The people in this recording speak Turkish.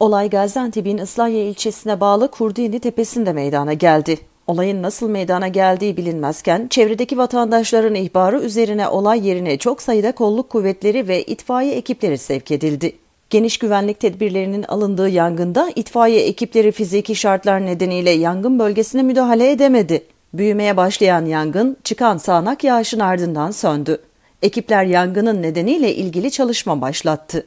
Olay Gaziantep'in Islahiye ilçesine bağlı Kurdini Tepesi'nde meydana geldi. Olayın nasıl meydana geldiği bilinmezken çevredeki vatandaşların ihbarı üzerine olay yerine çok sayıda kolluk kuvvetleri ve itfaiye ekipleri sevk edildi. Geniş güvenlik tedbirlerinin alındığı yangında itfaiye ekipleri fiziki şartlar nedeniyle yangın bölgesine müdahale edemedi. Büyümeye başlayan yangın çıkan sağanak yağışın ardından söndü. Ekipler yangının nedeniyle ilgili çalışma başlattı.